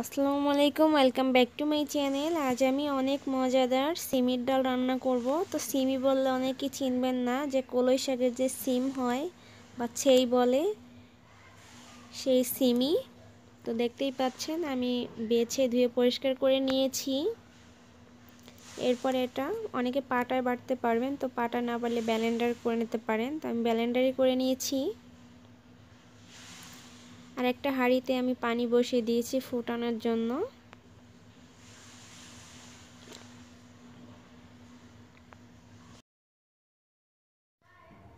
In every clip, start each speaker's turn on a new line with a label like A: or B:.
A: আসসালামু আলাইকুম welcome back to my channel আজ আমি অনেক মজাদার সিমির ডাল রান্না করব তো সিমি বললে অনেকেই চিনবেন না যে কলই শাকের যে সিম হয় বা সেই বলে সেই সিমি তো দেখতেই পাচ্ছেন আমি বেছে ধুয়ে পরিষ্কার করে নিয়েছি এরপর এটা অনেকে পাটায় বাটতে পারবেন তো পাটা না পারলে ব্যালেন্ডার করে নিতে পারেন তো আমি ব্যালেন্ডারই করে নিয়েছি আর একটা হাঁড়িতে আমি পানি বসিয়ে দিয়েছি ফুটানোর জন্য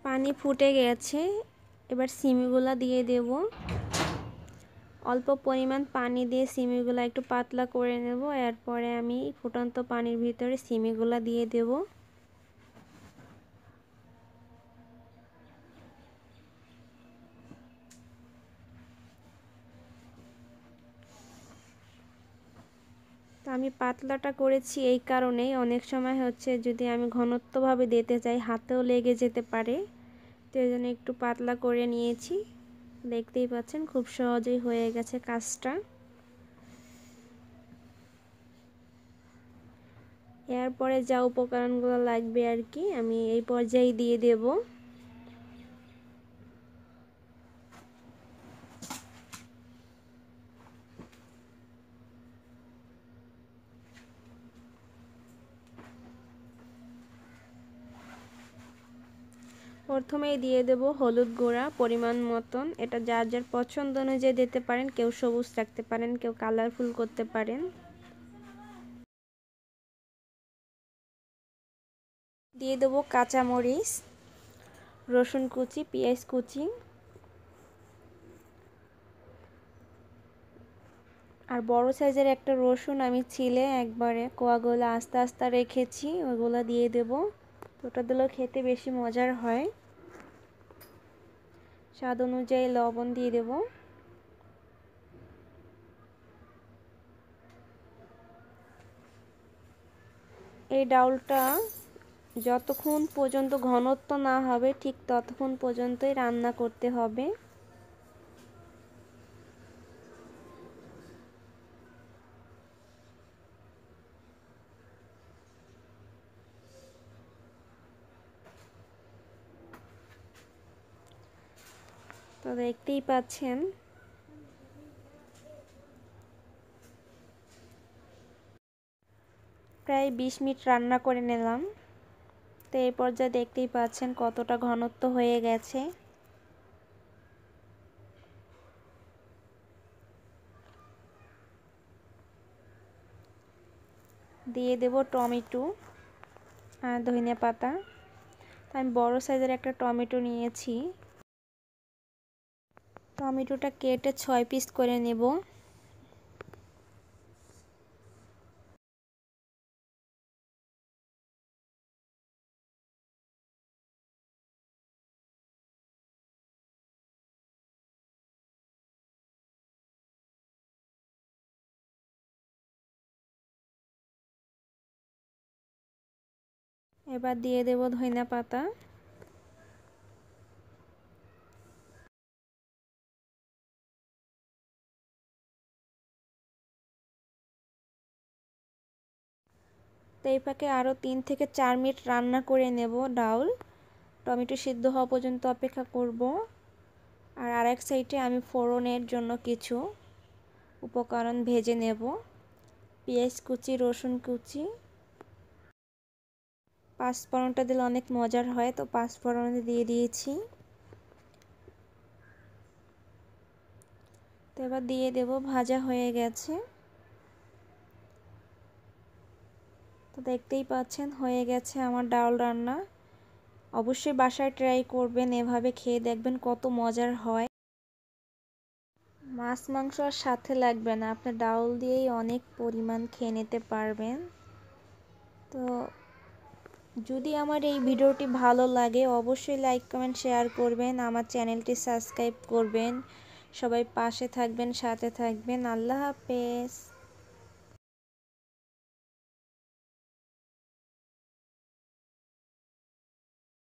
A: পানি ফুটে গেছে এবার সিমিগুলা দিয়ে দেব অল্প পরিমাণ পানি দিয়ে সিমিগুলা একটু পাতলা করে নেব এরপরে আমি ফুটন্ত পানির ভিতরে সিমিগুলা দিয়ে দেবো আমি পাতলাটা করেছি এই কারণেই অনেক সময় হচ্ছে যদি আমি ঘনত্বভাবে দিতে চাই হাতেও লেগে যেতে পারে তো এই জন্য একটু পাতলা করে নিয়েছি দেখতেই পাচ্ছেন খুব সহজেই হয়ে গেছে কাজটা এরপরে যা উপকরণগুলো লাগবে আর কি আমি এই পর্যায়ে দিয়ে দেবো প্রথমেই দিয়ে দেব হলুদ গুঁড়া পরিমাণ মতন এটা যার যার পছন্দ অনুযায়ী দিতে পারেন কেউ সবুজ রাখতে পারেন কেউ কালারফুল করতে পারেন দিয়ে দেবো কাঁচামরিচ রসুন কুচি পেঁয়াজ কুচি আর বড় সাইজের একটা রসুন আমি ছিলে একবারে কোয়াগুলো আস্তে আস্তে রেখেছি ওগুলো দিয়ে দেব ওটা দিলেও খেতে বেশি মজার হয় স্বাদ অনুযায়ী লবণ দিয়ে দেব এই ডাউলটা যতক্ষণ পর্যন্ত ঘনত্ব না হবে ঠিক ততক্ষণ পর্যন্তই রান্না করতে হবে তো দেখতেই পাচ্ছেন প্রায় ২০ মিনিট রান্না করে নিলাম তো এই পর্যায়ে দেখতেই পাচ্ছেন কতটা ঘনত্ব হয়ে গেছে দিয়ে দেব টমেটো আর ধনিয়া পাতা আমি বড় সাইজের একটা টমেটো নিয়েছি টমেটোটা কেটে ছয় পিস করে নেব এবার দিয়ে দেব ধইনা পাতা তো পাকে আরও তিন থেকে চার মিনিট রান্না করে নেব ডাউল টমেটো সিদ্ধ হওয়া পর্যন্ত অপেক্ষা করব আর আরেক সাইডে আমি ফোড়নের জন্য কিছু উপকরণ ভেজে নেব পেঁয়াজ কুচি রসুন কুচি পাঁচফোড়নটা দিলে অনেক মজার হয় তো পাঁচফোড়ন দিয়ে দিয়েছি তো এবার দিয়ে দেব ভাজা হয়ে গেছে তো দেখতেই পাচ্ছেন হয়ে গেছে আমার ডাল রান্না অবশ্যই বাসায় ট্রাই করবেন এভাবে খেয়ে দেখবেন কত মজার হয় মাছ মাংস আর সাথে লাগবে না আপনি ডাউল দিয়েই অনেক পরিমাণ খেয়ে নিতে পারবেন তো যদি আমার এই ভিডিওটি ভালো লাগে অবশ্যই লাইক কমেন্ট শেয়ার করবেন আমার চ্যানেলটি সাবস্ক্রাইব করবেন সবাই পাশে থাকবেন সাথে থাকবেন আল্লাহ হাফেজ